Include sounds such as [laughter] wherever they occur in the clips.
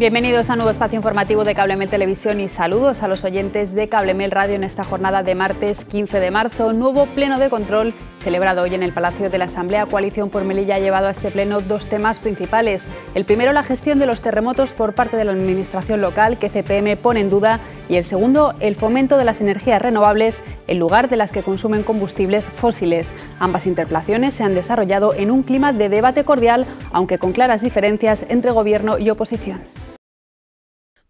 Bienvenidos a nuevo espacio informativo de Cablemel Televisión y saludos a los oyentes de Cablemel Radio en esta jornada de martes 15 de marzo. Nuevo pleno de control celebrado hoy en el Palacio de la Asamblea. Coalición por Melilla ha llevado a este pleno dos temas principales. El primero, la gestión de los terremotos por parte de la administración local que CPM pone en duda y el segundo, el fomento de las energías renovables en lugar de las que consumen combustibles fósiles. Ambas interpelaciones se han desarrollado en un clima de debate cordial, aunque con claras diferencias entre gobierno y oposición.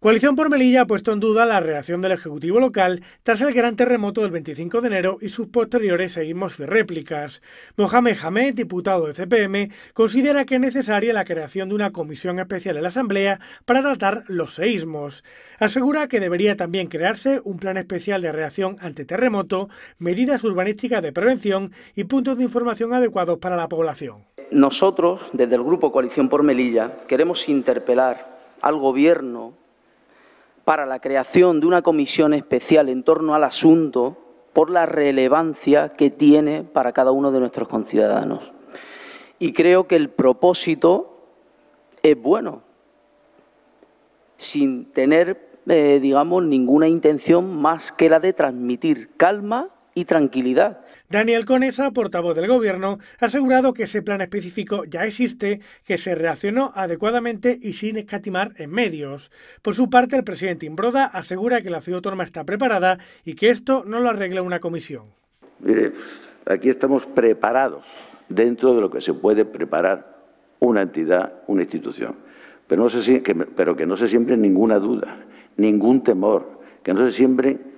Coalición por Melilla ha puesto en duda la reacción del Ejecutivo local tras el gran terremoto del 25 de enero y sus posteriores seísmos. de réplicas. Mohamed Hamed, diputado de CPM, considera que es necesaria la creación de una comisión especial en la Asamblea para tratar los seísmos. Asegura que debería también crearse un plan especial de reacción ante terremoto, medidas urbanísticas de prevención y puntos de información adecuados para la población. Nosotros, desde el Grupo Coalición por Melilla, queremos interpelar al Gobierno para la creación de una comisión especial en torno al asunto por la relevancia que tiene para cada uno de nuestros conciudadanos. Y creo que el propósito es bueno, sin tener, eh, digamos, ninguna intención más que la de transmitir calma y tranquilidad Daniel Conesa, portavoz del Gobierno, ha asegurado que ese plan específico ya existe, que se reaccionó adecuadamente y sin escatimar en medios. Por su parte, el presidente Imbroda asegura que la ciudad autónoma está preparada y que esto no lo arregla una comisión. Mire, aquí estamos preparados dentro de lo que se puede preparar una entidad, una institución. Pero, que, no se siembre ninguna duda, ningún temor, que no se siembren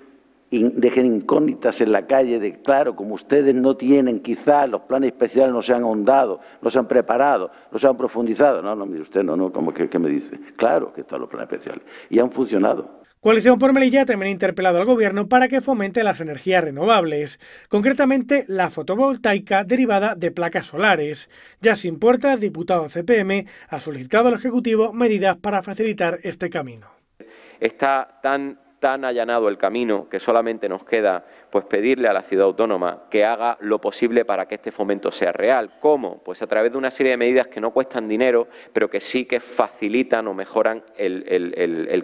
dejen incógnitas en la calle de, claro, como ustedes no tienen quizás los planes especiales no se han ahondado, no se han preparado, no se han profundizado. No, no, mire usted, no, no, como que, que me dice. Claro que están los planes especiales y han funcionado. Coalición por Melilla también ha interpelado al Gobierno para que fomente las energías renovables, concretamente la fotovoltaica derivada de placas solares. Ya sin puertas, el diputado CPM ha solicitado al Ejecutivo medidas para facilitar este camino. Está tan tan allanado el camino que solamente nos queda pues pedirle a la ciudad autónoma que haga lo posible para que este fomento sea real. ¿Cómo? Pues a través de una serie de medidas que no cuestan dinero, pero que sí que facilitan o mejoran el,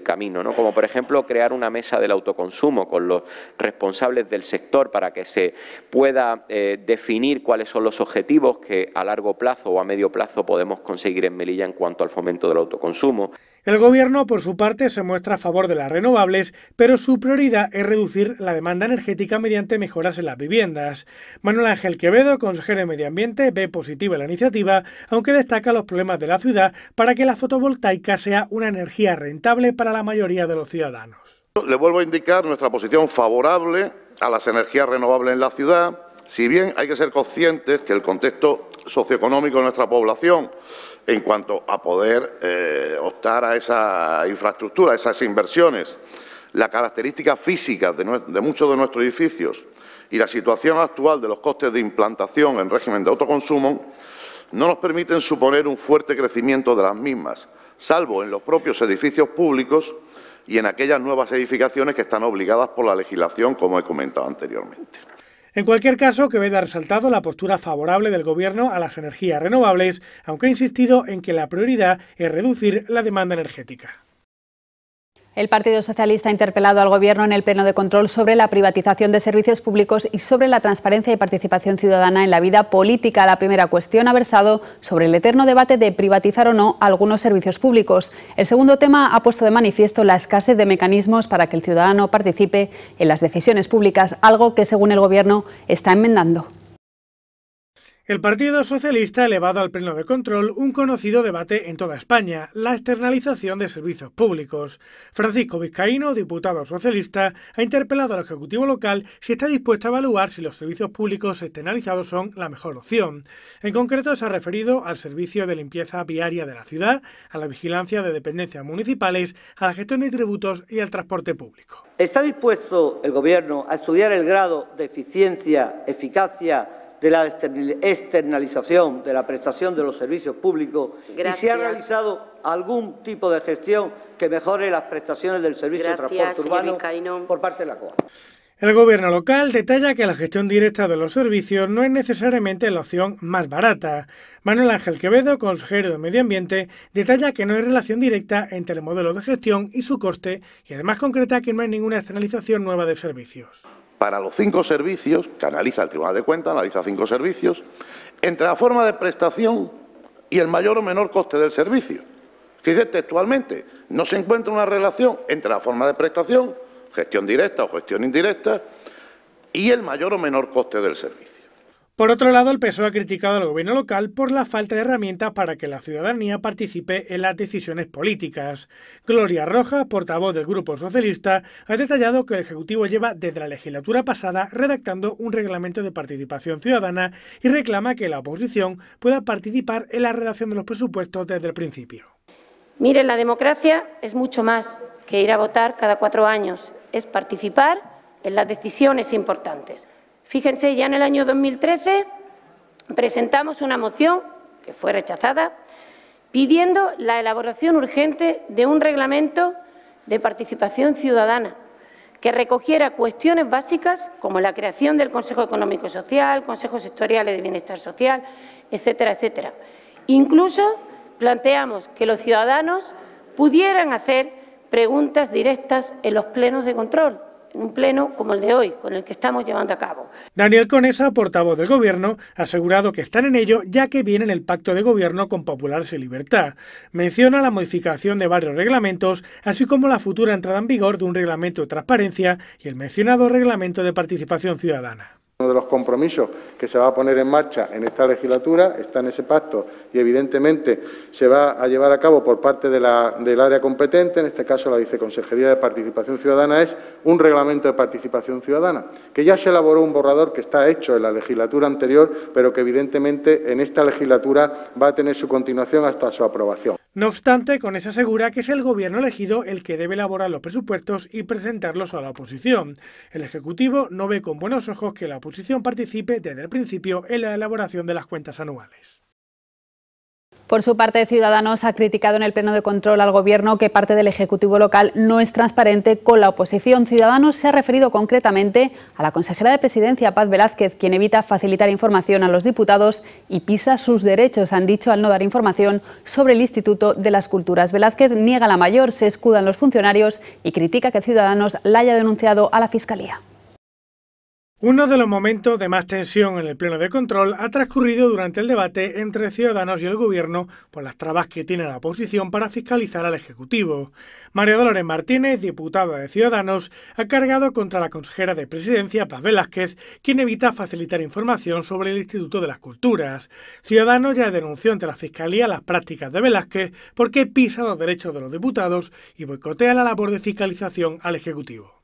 camino, ¿no? Como por ejemplo crear una mesa del autoconsumo con los responsables del sector para que se pueda eh, definir cuáles son los objetivos que a largo plazo o a medio plazo podemos conseguir en Melilla en cuanto al fomento del autoconsumo. El Gobierno, por su parte, se muestra a favor de las renovables, pero su prioridad es reducir la demanda energética mediante mejoras en las viviendas. Manuel Ángel Quevedo, consejero de Medio Ambiente, ve positiva la iniciativa, aunque destaca los problemas de la ciudad para que la fotovoltaica sea una energía rentable para la mayoría de los ciudadanos. Le vuelvo a indicar nuestra posición favorable a las energías renovables en la ciudad, si bien hay que ser conscientes que el contexto socioeconómico de nuestra población en cuanto a poder eh, optar a esa infraestructura, a esas inversiones, las características físicas de muchos de nuestros edificios y la situación actual de los costes de implantación en régimen de autoconsumo no nos permiten suponer un fuerte crecimiento de las mismas, salvo en los propios edificios públicos y en aquellas nuevas edificaciones que están obligadas por la legislación, como he comentado anteriormente. En cualquier caso, que ha resaltado la postura favorable del Gobierno a las energías renovables, aunque ha insistido en que la prioridad es reducir la demanda energética. El Partido Socialista ha interpelado al Gobierno en el Pleno de Control sobre la privatización de servicios públicos y sobre la transparencia y participación ciudadana en la vida política. La primera cuestión ha versado sobre el eterno debate de privatizar o no algunos servicios públicos. El segundo tema ha puesto de manifiesto la escasez de mecanismos para que el ciudadano participe en las decisiones públicas, algo que según el Gobierno está enmendando. El Partido Socialista ha elevado al pleno de control un conocido debate en toda España, la externalización de servicios públicos. Francisco Vizcaíno, diputado socialista, ha interpelado al Ejecutivo local si está dispuesto a evaluar si los servicios públicos externalizados son la mejor opción. En concreto, se ha referido al servicio de limpieza viaria de la ciudad, a la vigilancia de dependencias municipales, a la gestión de tributos y al transporte público. ¿Está dispuesto el Gobierno a estudiar el grado de eficiencia, eficacia, de la externalización de la prestación de los servicios públicos y si ha realizado algún tipo de gestión que mejore las prestaciones del servicio de transporte urbano por parte de la COA. El gobierno local detalla que la gestión directa de los servicios no es necesariamente la opción más barata. Manuel Ángel Quevedo, consejero de Medio Ambiente, detalla que no hay relación directa entre el modelo de gestión y su coste y además concreta que no hay ninguna externalización nueva de servicios. Para los cinco servicios que analiza el Tribunal de Cuentas, analiza cinco servicios, entre la forma de prestación y el mayor o menor coste del servicio. Que dice textualmente, no se encuentra una relación entre la forma de prestación, gestión directa o gestión indirecta, y el mayor o menor coste del servicio. Por otro lado, el PSOE ha criticado al gobierno local por la falta de herramientas para que la ciudadanía participe en las decisiones políticas. Gloria Roja, portavoz del Grupo Socialista, ha detallado que el Ejecutivo lleva desde la legislatura pasada redactando un reglamento de participación ciudadana y reclama que la oposición pueda participar en la redacción de los presupuestos desde el principio. Miren, la democracia es mucho más que ir a votar cada cuatro años, es participar en las decisiones importantes. Fíjense, ya en el año 2013 presentamos una moción, que fue rechazada, pidiendo la elaboración urgente de un reglamento de participación ciudadana que recogiera cuestiones básicas como la creación del Consejo Económico y Social, Consejos Sectoriales de Bienestar Social, etcétera, etcétera. Incluso planteamos que los ciudadanos pudieran hacer preguntas directas en los plenos de control un pleno como el de hoy, con el que estamos llevando a cabo. Daniel Conesa, portavoz del Gobierno, ha asegurado que están en ello ya que viene el pacto de Gobierno con Popular y Libertad. Menciona la modificación de varios reglamentos, así como la futura entrada en vigor de un reglamento de transparencia y el mencionado reglamento de participación ciudadana. Uno de los compromisos que se va a poner en marcha en esta legislatura está en ese pacto y, evidentemente, se va a llevar a cabo por parte del área competente, en este caso la Viceconsejería de Participación Ciudadana, es un reglamento de participación ciudadana, que ya se elaboró un borrador que está hecho en la legislatura anterior, pero que, evidentemente, en esta legislatura va a tener su continuación hasta su aprobación. No obstante, con esa asegura que es el gobierno elegido el que debe elaborar los presupuestos y presentarlos a la oposición. El Ejecutivo no ve con buenos ojos que la oposición participe desde el principio en la elaboración de las cuentas anuales. Por su parte, Ciudadanos ha criticado en el Pleno de Control al Gobierno que parte del Ejecutivo local no es transparente con la oposición. Ciudadanos se ha referido concretamente a la consejera de Presidencia, Paz Velázquez, quien evita facilitar información a los diputados y pisa sus derechos, han dicho, al no dar información sobre el Instituto de las Culturas. Velázquez niega la mayor, se escudan los funcionarios y critica que Ciudadanos la haya denunciado a la Fiscalía. Uno de los momentos de más tensión en el pleno de control ha transcurrido durante el debate entre Ciudadanos y el Gobierno por las trabas que tiene la oposición para fiscalizar al Ejecutivo. María Dolores Martínez, diputada de Ciudadanos, ha cargado contra la consejera de Presidencia, Paz Velázquez, quien evita facilitar información sobre el Instituto de las Culturas. Ciudadanos ya denunció ante la Fiscalía las prácticas de Velázquez porque pisa los derechos de los diputados y boicotea la labor de fiscalización al Ejecutivo.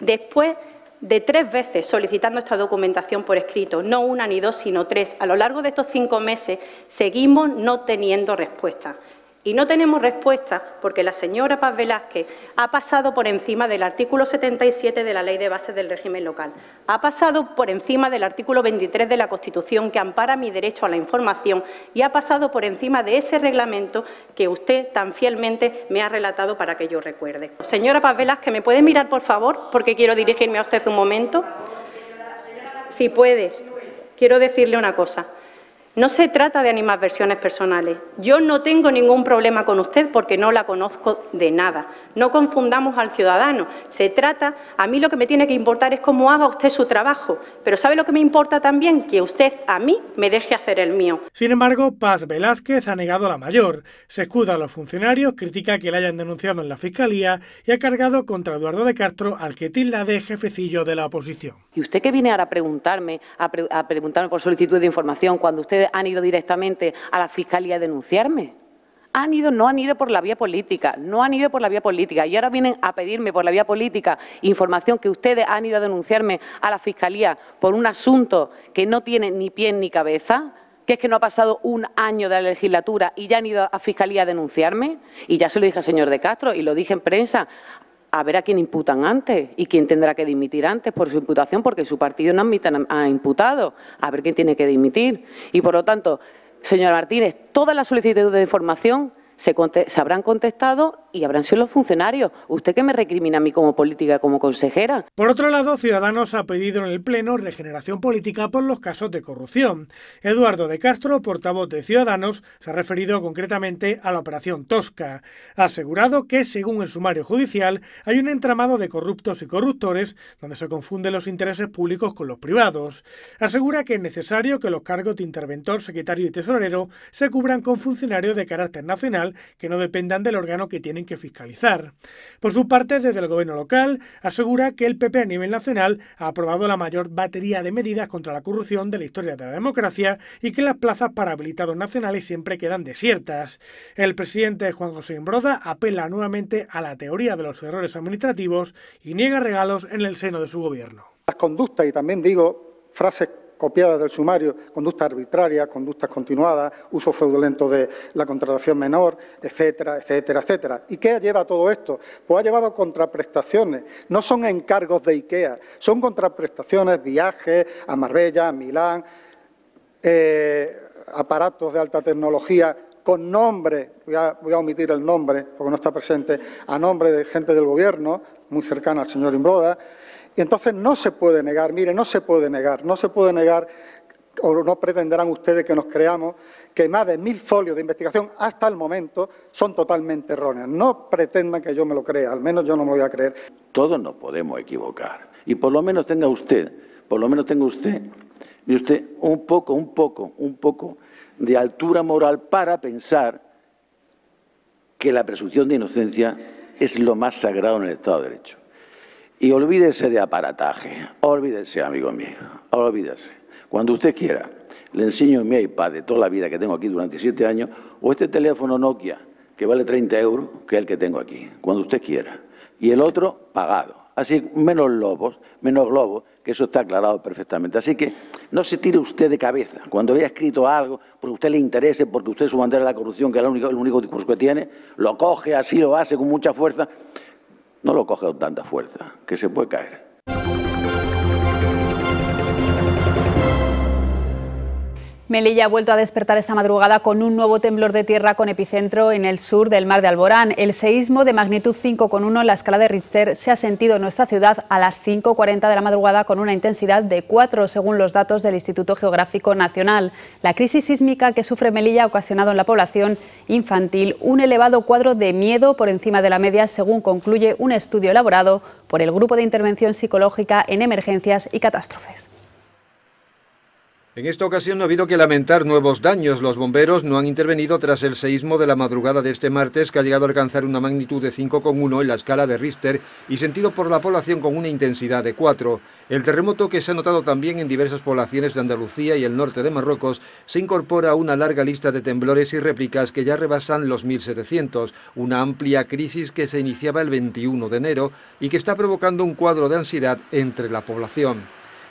Después de tres veces solicitando esta documentación por escrito, no una ni dos, sino tres. A lo largo de estos cinco meses seguimos no teniendo respuesta. Y no tenemos respuesta porque la señora Paz Velázquez ha pasado por encima del artículo 77 de la Ley de Bases del Régimen Local, ha pasado por encima del artículo 23 de la Constitución que ampara mi derecho a la información y ha pasado por encima de ese reglamento que usted tan fielmente me ha relatado para que yo recuerde. Señora Paz Velázquez, ¿me puede mirar, por favor? Porque quiero dirigirme a usted un momento. Si puede. Quiero decirle una cosa. No se trata de animar versiones personales. Yo no tengo ningún problema con usted porque no la conozco de nada. No confundamos al ciudadano. Se trata, a mí lo que me tiene que importar es cómo haga usted su trabajo. Pero ¿sabe lo que me importa también? Que usted a mí me deje hacer el mío. Sin embargo, Paz Velázquez ha negado la mayor. Se escuda a los funcionarios, critica que la hayan denunciado en la Fiscalía y ha cargado contra Eduardo de Castro al que tilda de jefecillo de la oposición. ¿Y usted qué viene ahora a preguntarme, a, a preguntarme por solicitud de información cuando usted han ido directamente a la Fiscalía a denunciarme. Han ido, no han ido por la vía política, no han ido por la vía política. Y ahora vienen a pedirme por la vía política información que ustedes han ido a denunciarme a la Fiscalía por un asunto que no tiene ni pie ni cabeza que es que no ha pasado un año de la legislatura y ya han ido a Fiscalía a denunciarme, y ya se lo dije al señor de Castro y lo dije en prensa, a ver a quién imputan antes y quién tendrá que dimitir antes por su imputación, porque su partido no ha imputado, a ver quién tiene que dimitir. Y por lo tanto, señora Martínez, todas las solicitudes de información se, se habrán contestado y habrán sido los funcionarios. ¿Usted qué me recrimina a mí como política, como consejera? Por otro lado, Ciudadanos ha pedido en el Pleno regeneración política por los casos de corrupción. Eduardo de Castro, portavoz de Ciudadanos, se ha referido concretamente a la operación Tosca. Ha asegurado que, según el sumario judicial, hay un entramado de corruptos y corruptores donde se confunden los intereses públicos con los privados. Asegura que es necesario que los cargos de interventor, secretario y tesorero se cubran con funcionarios de carácter nacional que no dependan del órgano que tienen que fiscalizar. Por su parte, desde el gobierno local, asegura que el PP a nivel nacional ha aprobado la mayor batería de medidas contra la corrupción de la historia de la democracia y que las plazas para habilitados nacionales siempre quedan desiertas. El presidente Juan José Imbroda apela nuevamente a la teoría de los errores administrativos y niega regalos en el seno de su gobierno. Las conductas y también digo frases copiadas del sumario, conducta arbitraria, conductas continuadas, uso fraudulento de la contratación menor, etcétera, etcétera, etcétera. ¿Y qué lleva todo esto? Pues ha llevado contraprestaciones. No son encargos de IKEA, son contraprestaciones, viajes a Marbella, a Milán, eh, aparatos de alta tecnología con nombre, voy a, voy a, omitir el nombre porque no está presente, a nombre de gente del Gobierno, muy cercana al señor Imbroda, y entonces no se puede negar, mire, no se puede negar, no se puede negar, o no pretenderán ustedes que nos creamos, que más de mil folios de investigación hasta el momento son totalmente erróneos. No pretendan que yo me lo crea, al menos yo no me lo voy a creer. Todos nos podemos equivocar. Y por lo menos tenga usted, por lo menos tenga usted, y usted un poco, un poco, un poco de altura moral para pensar que la presunción de inocencia es lo más sagrado en el Estado de Derecho. Y olvídese de aparataje, olvídese, amigo mío, olvídese. Cuando usted quiera, le enseño mi iPad de toda la vida que tengo aquí durante siete años, o este teléfono Nokia, que vale 30 euros, que es el que tengo aquí, cuando usted quiera. Y el otro, pagado. Así, menos lobos, menos globos, que eso está aclarado perfectamente. Así que no se tire usted de cabeza. Cuando haya escrito algo, porque a usted le interese, porque usted su bandera de la corrupción, que es único, el único discurso que tiene, lo coge así, lo hace con mucha fuerza no lo coge con tanta fuerza, que se puede caer. Melilla ha vuelto a despertar esta madrugada con un nuevo temblor de tierra con epicentro en el sur del mar de Alborán. El seísmo de magnitud 5,1 en la escala de Richter se ha sentido en nuestra ciudad a las 5.40 de la madrugada con una intensidad de 4 según los datos del Instituto Geográfico Nacional. La crisis sísmica que sufre Melilla ha ocasionado en la población infantil un elevado cuadro de miedo por encima de la media según concluye un estudio elaborado por el Grupo de Intervención Psicológica en Emergencias y Catástrofes. En esta ocasión no ha habido que lamentar nuevos daños. Los bomberos no han intervenido tras el seísmo de la madrugada de este martes, que ha llegado a alcanzar una magnitud de 5,1 en la escala de Richter y sentido por la población con una intensidad de 4. El terremoto, que se ha notado también en diversas poblaciones de Andalucía y el norte de Marruecos, se incorpora a una larga lista de temblores y réplicas que ya rebasan los 1.700, una amplia crisis que se iniciaba el 21 de enero y que está provocando un cuadro de ansiedad entre la población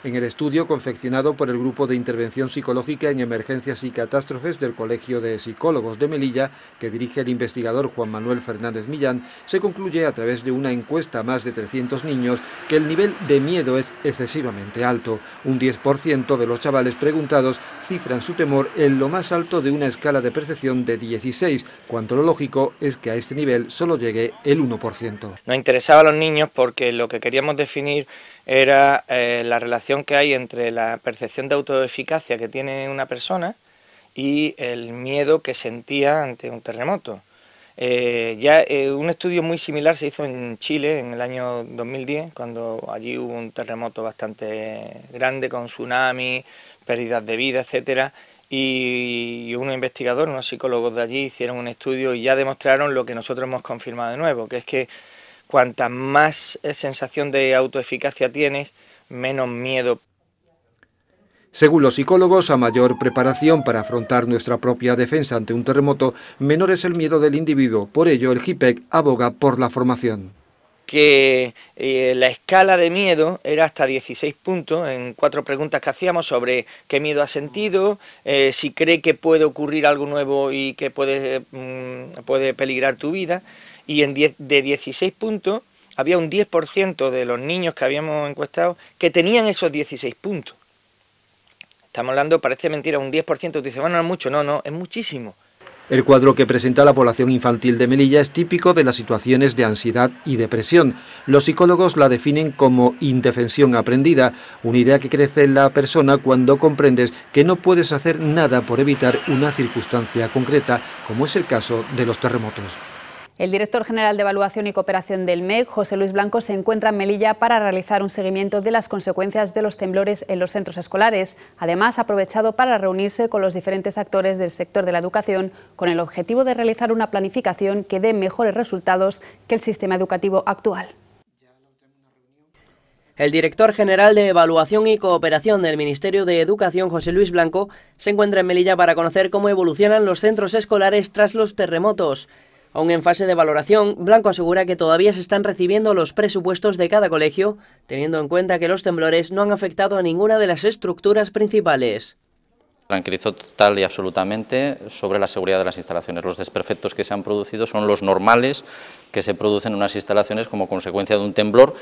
en el estudio confeccionado por el Grupo de Intervención Psicológica en Emergencias y Catástrofes del Colegio de Psicólogos de Melilla, que dirige el investigador Juan Manuel Fernández Millán, se concluye a través de una encuesta a más de 300 niños que el nivel de miedo es excesivamente alto. Un 10% de los chavales preguntados cifran su temor en lo más alto de una escala de percepción de 16, ...cuanto lo lógico es que a este nivel solo llegue el 1%. Nos interesaba a los niños porque lo que queríamos definir era eh, la relación que hay entre la percepción de autoeficacia que tiene una persona y el miedo que sentía ante un terremoto. Eh, ya eh, un estudio muy similar se hizo en Chile en el año 2010, cuando allí hubo un terremoto bastante grande con tsunami, pérdidas de vida, etcétera, y un investigador, unos psicólogos de allí hicieron un estudio y ya demostraron lo que nosotros hemos confirmado de nuevo, que es que cuanta más sensación de autoeficacia tienes, menos miedo. Según los psicólogos, a mayor preparación para afrontar nuestra propia defensa ante un terremoto, menor es el miedo del individuo. Por ello, el Jipec aboga por la formación que eh, la escala de miedo era hasta 16 puntos en cuatro preguntas que hacíamos sobre qué miedo ha sentido, eh, si cree que puede ocurrir algo nuevo y que puede, mm, puede peligrar tu vida, y en 10, de 16 puntos había un 10% de los niños que habíamos encuestado que tenían esos 16 puntos. Estamos hablando, parece mentira, un 10%. Tú dices, bueno, no es mucho. No, no, es muchísimo. El cuadro que presenta la población infantil de Melilla es típico de las situaciones de ansiedad y depresión. Los psicólogos la definen como indefensión aprendida, una idea que crece en la persona cuando comprendes que no puedes hacer nada por evitar una circunstancia concreta, como es el caso de los terremotos. El director general de Evaluación y Cooperación del MEC, José Luis Blanco, se encuentra en Melilla para realizar un seguimiento de las consecuencias de los temblores en los centros escolares. Además, ha aprovechado para reunirse con los diferentes actores del sector de la educación con el objetivo de realizar una planificación que dé mejores resultados que el sistema educativo actual. El director general de Evaluación y Cooperación del Ministerio de Educación, José Luis Blanco, se encuentra en Melilla para conocer cómo evolucionan los centros escolares tras los terremotos. Aún en fase de valoración, Blanco asegura que todavía se están recibiendo los presupuestos de cada colegio, teniendo en cuenta que los temblores no han afectado a ninguna de las estructuras principales. Tranquilizó total y absolutamente sobre la seguridad de las instalaciones. Los desperfectos que se han producido son los normales que se producen en unas instalaciones como consecuencia de un temblor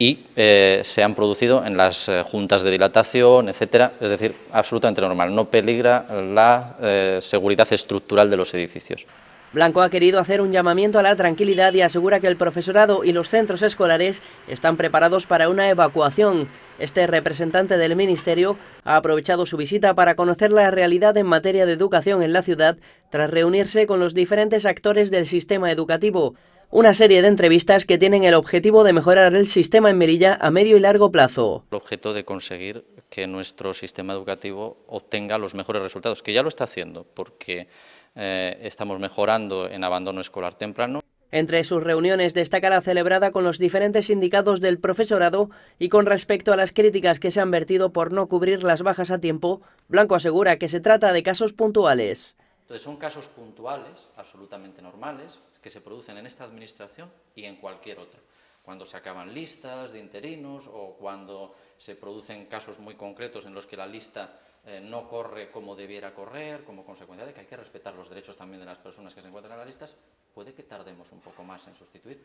y eh, se han producido en las eh, juntas de dilatación, etcétera, es decir, absolutamente normal. No peligra la eh, seguridad estructural de los edificios. Blanco ha querido hacer un llamamiento a la tranquilidad y asegura que el profesorado y los centros escolares están preparados para una evacuación. Este representante del Ministerio ha aprovechado su visita para conocer la realidad en materia de educación en la ciudad tras reunirse con los diferentes actores del sistema educativo. Una serie de entrevistas que tienen el objetivo de mejorar el sistema en Melilla a medio y largo plazo. El objeto de conseguir que nuestro sistema educativo obtenga los mejores resultados, que ya lo está haciendo, porque eh, estamos mejorando en abandono escolar temprano. Entre sus reuniones destaca la celebrada con los diferentes sindicatos del profesorado y con respecto a las críticas que se han vertido por no cubrir las bajas a tiempo, Blanco asegura que se trata de casos puntuales. Entonces son casos puntuales, absolutamente normales, que se producen en esta administración y en cualquier otra. Cuando se acaban listas de interinos o cuando se producen casos muy concretos en los que la lista eh, no corre como debiera correr, como consecuencia de que hay que respetar los derechos también de las personas que se encuentran en las listas, puede que tardemos un poco más en sustituir.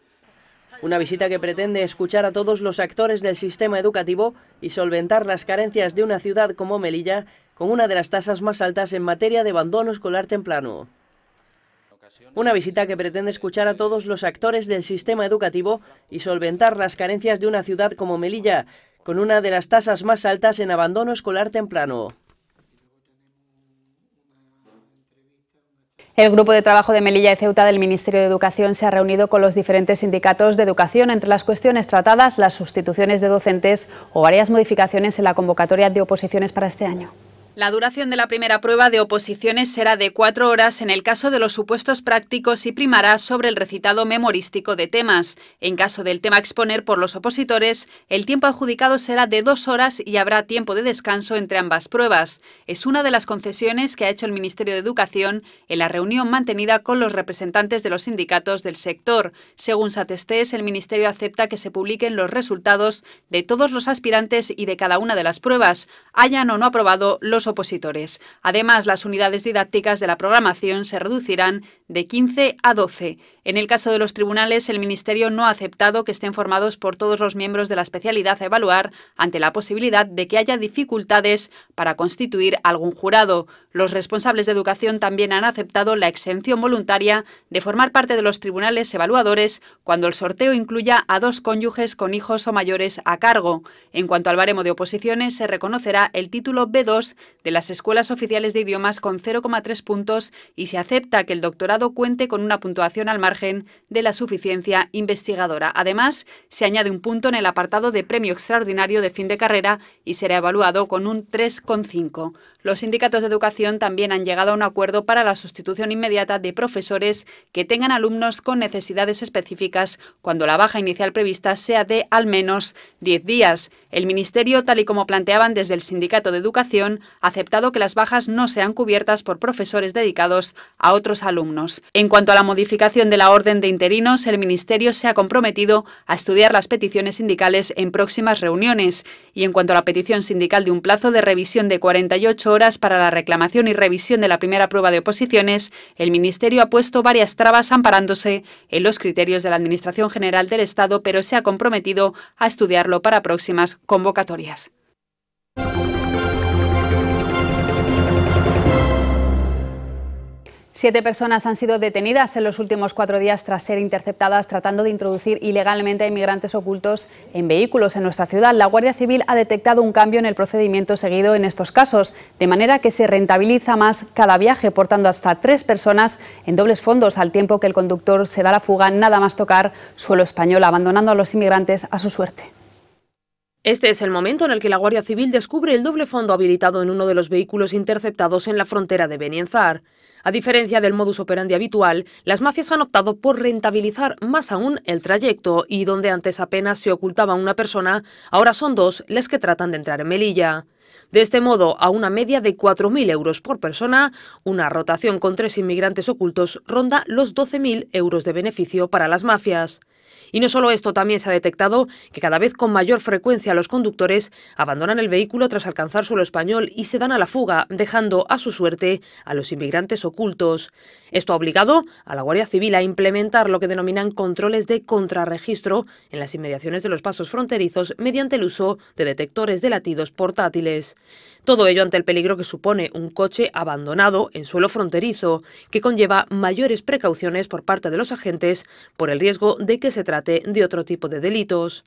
Una visita que pretende escuchar a todos los actores del sistema educativo y solventar las carencias de una ciudad como Melilla, con una de las tasas más altas en materia de abandono escolar temprano. Una visita que pretende escuchar a todos los actores del sistema educativo y solventar las carencias de una ciudad como Melilla, con una de las tasas más altas en abandono escolar temprano. El grupo de trabajo de Melilla y Ceuta del Ministerio de Educación se ha reunido con los diferentes sindicatos de educación. Entre las cuestiones tratadas, las sustituciones de docentes o varias modificaciones en la convocatoria de oposiciones para este año. La duración de la primera prueba de oposiciones será de cuatro horas en el caso de los supuestos prácticos y primará sobre el recitado memorístico de temas. En caso del tema a exponer por los opositores, el tiempo adjudicado será de dos horas y habrá tiempo de descanso entre ambas pruebas. Es una de las concesiones que ha hecho el Ministerio de Educación en la reunión mantenida con los representantes de los sindicatos del sector. Según Satestés, el Ministerio acepta que se publiquen los resultados de todos los aspirantes y de cada una de las pruebas, hayan o no aprobado los opositores. Además, las unidades didácticas de la programación se reducirán de 15 a 12. En el caso de los tribunales, el Ministerio no ha aceptado que estén formados por todos los miembros de la especialidad a evaluar ante la posibilidad de que haya dificultades para constituir algún jurado. Los responsables de educación también han aceptado la exención voluntaria de formar parte de los tribunales evaluadores cuando el sorteo incluya a dos cónyuges con hijos o mayores a cargo. En cuanto al baremo de oposiciones, se reconocerá el título B2 de las escuelas oficiales de idiomas con 0,3 puntos y se acepta que el doctorado cuente con una puntuación al margen de la suficiencia investigadora. Además, se añade un punto en el apartado de premio extraordinario de fin de carrera y será evaluado con un 3,5. Los sindicatos de educación también han llegado a un acuerdo para la sustitución inmediata de profesores que tengan alumnos con necesidades específicas cuando la baja inicial prevista sea de al menos 10 días. El Ministerio, tal y como planteaban desde el Sindicato de Educación, ha aceptado que las bajas no sean cubiertas por profesores dedicados a otros alumnos. En cuanto a la modificación de la orden de interinos, el Ministerio se ha comprometido a estudiar las peticiones sindicales en próximas reuniones. Y en cuanto a la petición sindical de un plazo de revisión de 48 horas para la reclamación y revisión de la primera prueba de oposiciones, el Ministerio ha puesto varias trabas amparándose en los criterios de la Administración General del Estado, pero se ha comprometido a estudiarlo para próximas convocatorias. Siete personas han sido detenidas en los últimos cuatro días tras ser interceptadas tratando de introducir ilegalmente a inmigrantes ocultos en vehículos en nuestra ciudad. La Guardia Civil ha detectado un cambio en el procedimiento seguido en estos casos, de manera que se rentabiliza más cada viaje, portando hasta tres personas en dobles fondos al tiempo que el conductor se da la fuga nada más tocar suelo español, abandonando a los inmigrantes a su suerte. Este es el momento en el que la Guardia Civil descubre el doble fondo habilitado en uno de los vehículos interceptados en la frontera de Benienzar. A diferencia del modus operandi habitual, las mafias han optado por rentabilizar más aún el trayecto y donde antes apenas se ocultaba una persona, ahora son dos las que tratan de entrar en Melilla. De este modo, a una media de 4.000 euros por persona, una rotación con tres inmigrantes ocultos ronda los 12.000 euros de beneficio para las mafias. Y no solo esto, también se ha detectado que cada vez con mayor frecuencia los conductores abandonan el vehículo tras alcanzar suelo español y se dan a la fuga, dejando a su suerte a los inmigrantes ocultos. Esto ha obligado a la Guardia Civil a implementar lo que denominan controles de contrarregistro en las inmediaciones de los pasos fronterizos mediante el uso de detectores de latidos portátiles. Todo ello ante el peligro que supone un coche abandonado en suelo fronterizo, que conlleva mayores precauciones por parte de los agentes por el riesgo de que se trate de otro tipo de delitos.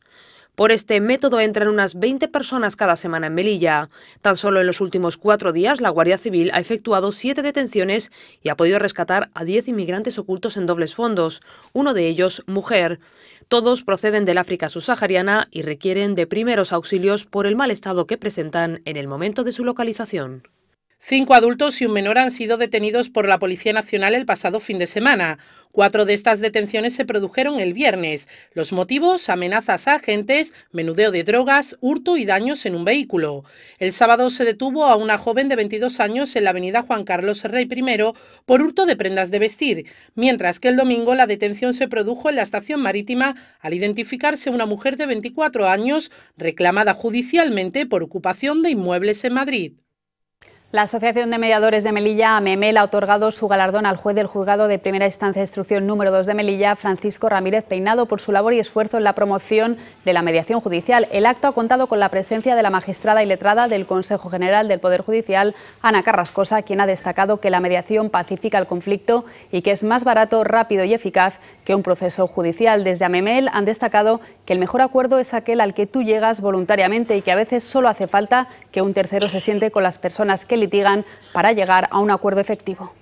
Por este método entran unas 20 personas cada semana en Melilla. Tan solo en los últimos cuatro días, la Guardia Civil ha efectuado siete detenciones y ha podido rescatar a 10 inmigrantes ocultos en dobles fondos, uno de ellos mujer. Todos proceden del África subsahariana y requieren de primeros auxilios por el mal estado que presentan en el momento de su localización. Cinco adultos y un menor han sido detenidos por la Policía Nacional el pasado fin de semana. Cuatro de estas detenciones se produjeron el viernes. Los motivos, amenazas a agentes, menudeo de drogas, hurto y daños en un vehículo. El sábado se detuvo a una joven de 22 años en la avenida Juan Carlos Rey I por hurto de prendas de vestir, mientras que el domingo la detención se produjo en la estación marítima al identificarse una mujer de 24 años reclamada judicialmente por ocupación de inmuebles en Madrid. La Asociación de Mediadores de Melilla, AMEMEL, ha otorgado su galardón al juez del juzgado de primera instancia de instrucción número 2 de Melilla, Francisco Ramírez Peinado, por su labor y esfuerzo en la promoción de la mediación judicial. El acto ha contado con la presencia de la magistrada y letrada del Consejo General del Poder Judicial, Ana Carrascosa, quien ha destacado que la mediación pacifica el conflicto y que es más barato, rápido y eficaz que un proceso judicial. Desde AMEMEL han destacado que el mejor acuerdo es aquel al que tú llegas voluntariamente y que a veces solo hace falta que un tercero se siente con las personas que litigan para llegar a un acuerdo efectivo.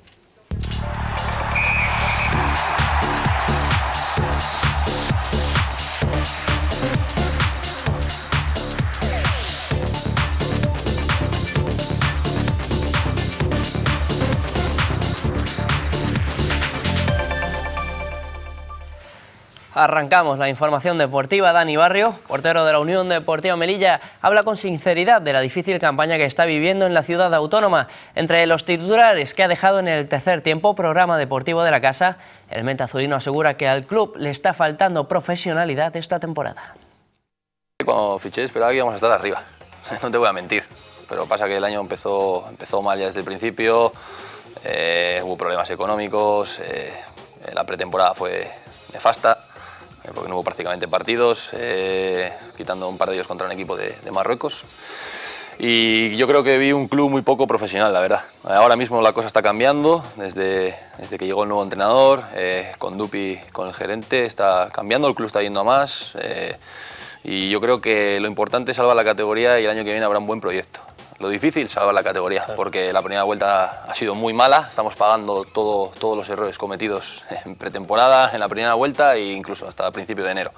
Arrancamos la información deportiva. Dani Barrio, portero de la Unión Deportiva Melilla, habla con sinceridad de la difícil campaña que está viviendo en la ciudad autónoma. Entre los titulares que ha dejado en el tercer tiempo programa deportivo de la casa, el meta azulino asegura que al club le está faltando profesionalidad esta temporada. Cuando fiché esperaba que íbamos a estar arriba, [laughs] no te voy a mentir, pero pasa que el año empezó, empezó mal ya desde el principio, eh, hubo problemas económicos, eh, la pretemporada fue nefasta, eh, porque no hubo prácticamente partidos, eh, quitando un par de ellos contra un equipo de, Marruecos. Y yo creo que vi un club muy poco profesional, la verdad. Ahora mismo la cosa está cambiando, desde, desde que llegó el nuevo entrenador, eh, con Dupi, con el gerente, está cambiando, el club está yendo a más. y yo creo que lo importante es salvar la categoría y el año que viene habrá un buen proyecto lo difícil, salvar la categoría, porque la primera vuelta ha sido muy mala, estamos pagando todo, todos los errores cometidos en pretemporada, en la primera vuelta e incluso hasta principios de enero.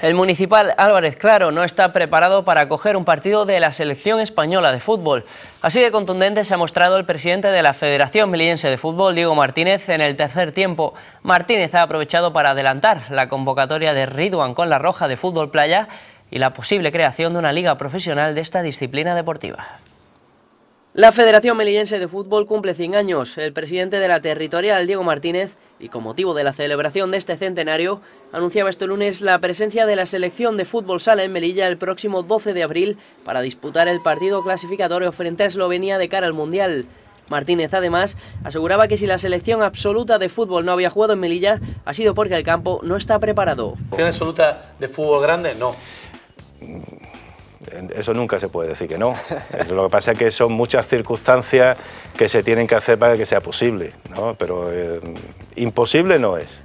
El municipal Álvarez Claro no está preparado para acoger un partido de la selección española de fútbol. Así de contundente se ha mostrado el presidente de la Federación Miliense de Fútbol, Diego Martínez, en el tercer tiempo. Martínez ha aprovechado para adelantar la convocatoria de Ridwan con la Roja de Fútbol Playa y la posible creación de una liga profesional de esta disciplina deportiva. La Federación Melillense de Fútbol cumple 100 años. El presidente de la territorial, Diego Martínez, y con motivo de la celebración de este centenario, anunciaba este lunes la presencia de la selección de fútbol sala en Melilla el próximo 12 de abril para disputar el partido clasificatorio frente a Eslovenia de cara al Mundial. Martínez, además, aseguraba que si la selección absoluta de fútbol no había jugado en Melilla, ha sido porque el campo no está preparado. ¿La selección absoluta de fútbol grande? No. Mm, eso nunca se puede decir que no. Eh, lo que pasa es que son muchas circunstancias que se tienen que hacer para que sea posible, ¿no? pero eh, imposible no es.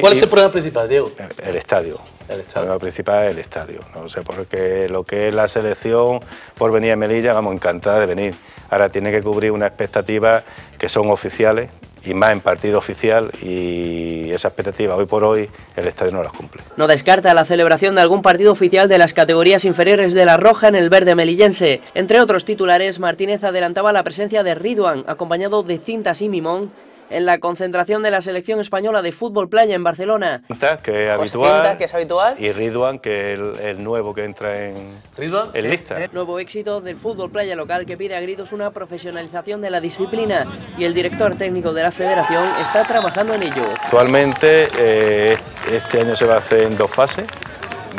¿Cuál es el problema principal, Diego? El estadio. El estadio. principal es el estadio, ¿no? sé, porque lo que es la selección por venir a Melilla, vamos, encantada de venir. Ahora tiene que cubrir una expectativa que son oficiales y más en partido oficial y esa expectativa hoy por hoy el estadio no las cumple. No descarta la celebración de algún partido oficial de las categorías inferiores de la Roja en el verde melillense. Entre otros titulares, Martínez adelantaba la presencia de Ridwan, acompañado de Cintas y Mimón, en la concentración de la selección española de fútbol playa en Barcelona. Que es habitual, que es habitual. Y Ridwan, que es el, nuevo que entra en, Ridwan, lista. El nuevo éxito del fútbol playa local que pide a gritos una profesionalización de la disciplina y el director técnico de la federación está trabajando en ello. Actualmente eh, este año se va a hacer en dos fases,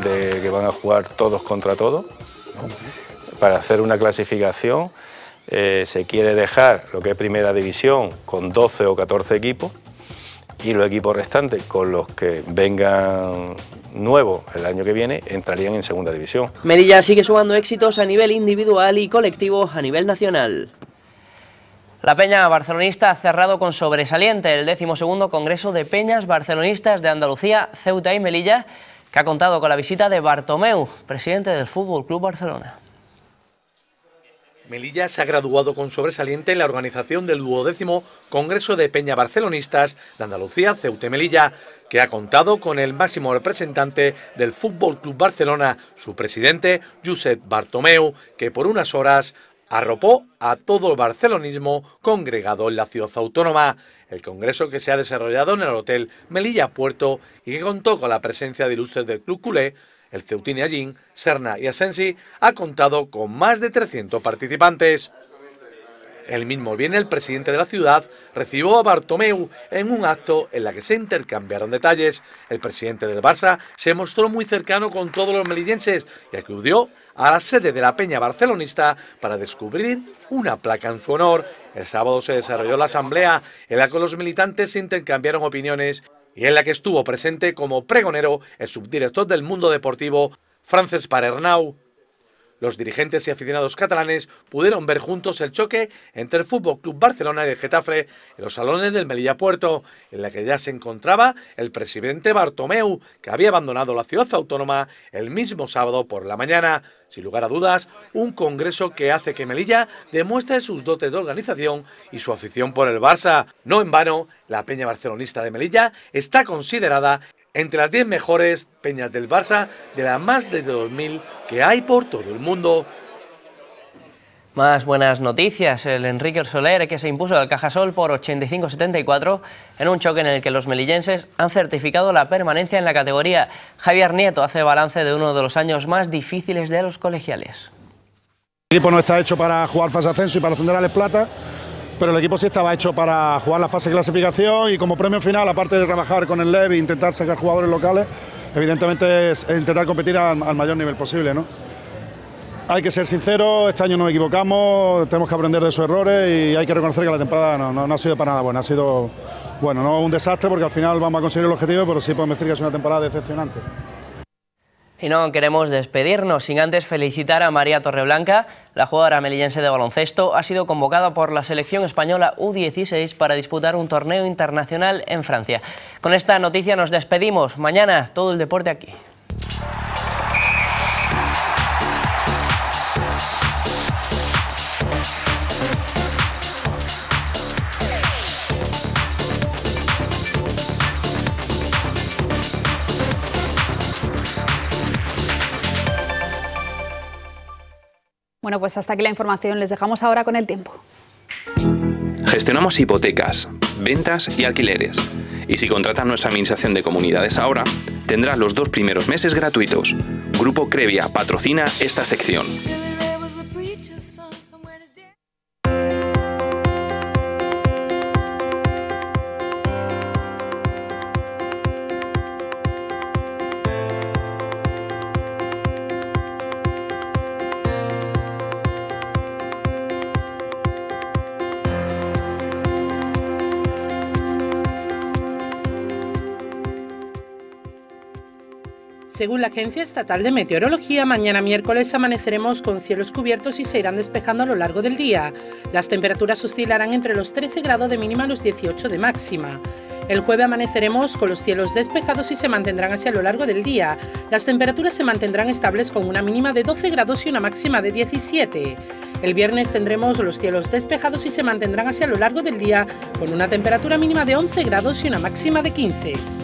de que van a jugar todos contra todos, para hacer una clasificación. Eh, se quiere dejar lo que es primera división con 12 o 14 equipos y los equipos restantes con los que vengan nuevos el año que viene entrarían en segunda división. Melilla sigue sumando éxitos a nivel individual y colectivo a nivel nacional. La Peña Barcelonista ha cerrado con sobresaliente el 12 Congreso de Peñas Barcelonistas de Andalucía, Ceuta y Melilla, que ha contado con la visita de Bartomeu, presidente del Fútbol Club Barcelona. Melilla se ha graduado con sobresaliente en la organización del duodécimo Congreso de Peña Barcelonistas de Andalucía, Ceute Melilla, que ha contado con el máximo representante del Fútbol Club Barcelona, su presidente, Josep Bartomeu, que por unas horas arropó a todo el barcelonismo congregado en la ciudad autónoma. El congreso que se ha desarrollado en el Hotel Melilla Puerto y que contó con la presencia de ilustres del Club Culé, el Ceutini Allín, Serna y Asensi ha contado con más de 300 participantes. El mismo viene el presidente de la ciudad recibió a Bartomeu en un acto en la que se intercambiaron detalles. El presidente del Barça se mostró muy cercano con todos los melillenses y acudió a la sede de la Peña Barcelonista para descubrir una placa en su honor. El sábado se desarrolló la asamblea en la que los militantes intercambiaron opiniones y en la que estuvo presente como pregonero el subdirector del mundo deportivo, Frances Parernau, los dirigentes y aficionados catalanes pudieron ver juntos el choque entre el Fútbol Club Barcelona y el Getafe en los salones del Melilla Puerto, en la que ya se encontraba el presidente Bartomeu, que había abandonado la ciudad autónoma el mismo sábado por la mañana. Sin lugar a dudas, un congreso que hace que Melilla demuestre sus dotes de organización y su afición por el Barça. No en vano, la Peña Barcelonista de Melilla está considerada entre las 10 mejores peñas del Barça de las más de 2.000 que hay por todo el mundo. Más buenas noticias. El Enrique Soler que se impuso al Cajasol por 85-74 en un choque en el que los melillenses han certificado la permanencia en la categoría. Javier Nieto hace balance de uno de los años más difíciles de los colegiales. El equipo no está hecho para jugar fase ascenso y para a Plata pero el equipo sí estaba hecho para jugar la fase de clasificación y como premio final, aparte de trabajar con el ...e intentar sacar jugadores locales, evidentemente es intentar competir al, mayor nivel posible. ¿no? Hay que ser sinceros, este año nos equivocamos, tenemos que aprender de sus errores y hay que reconocer que la temporada no, no ha sido para nada buena, ha sido bueno, no un desastre porque al final vamos a conseguir el objetivo, pero sí podemos decir que es una temporada decepcionante. Y no queremos despedirnos sin antes felicitar a María Torreblanca, la jugadora melillense de baloncesto. Ha sido convocada por la selección española U16 para disputar un torneo internacional en Francia. Con esta noticia nos despedimos. Mañana todo el deporte aquí. Bueno, pues hasta aquí la información. Les dejamos ahora con el tiempo. Gestionamos hipotecas, ventas y alquileres. Y si contratas nuestra administración de comunidades ahora, tendrás los dos primeros meses gratuitos. Grupo Crevia patrocina esta sección. Según la Agencia Estatal de Meteorología, mañana miércoles amaneceremos con cielos cubiertos y se irán despejando a lo largo del día. Las temperaturas oscilarán entre los 13 grados de mínima y los 18 de máxima. El jueves amaneceremos con los cielos despejados y se mantendrán a lo largo del día. Las temperaturas se mantendrán estables con una mínima de 12 grados y una máxima de 17. El viernes tendremos los cielos despejados y se mantendrán a lo largo del día con una temperatura mínima de 11 grados y una máxima de 15.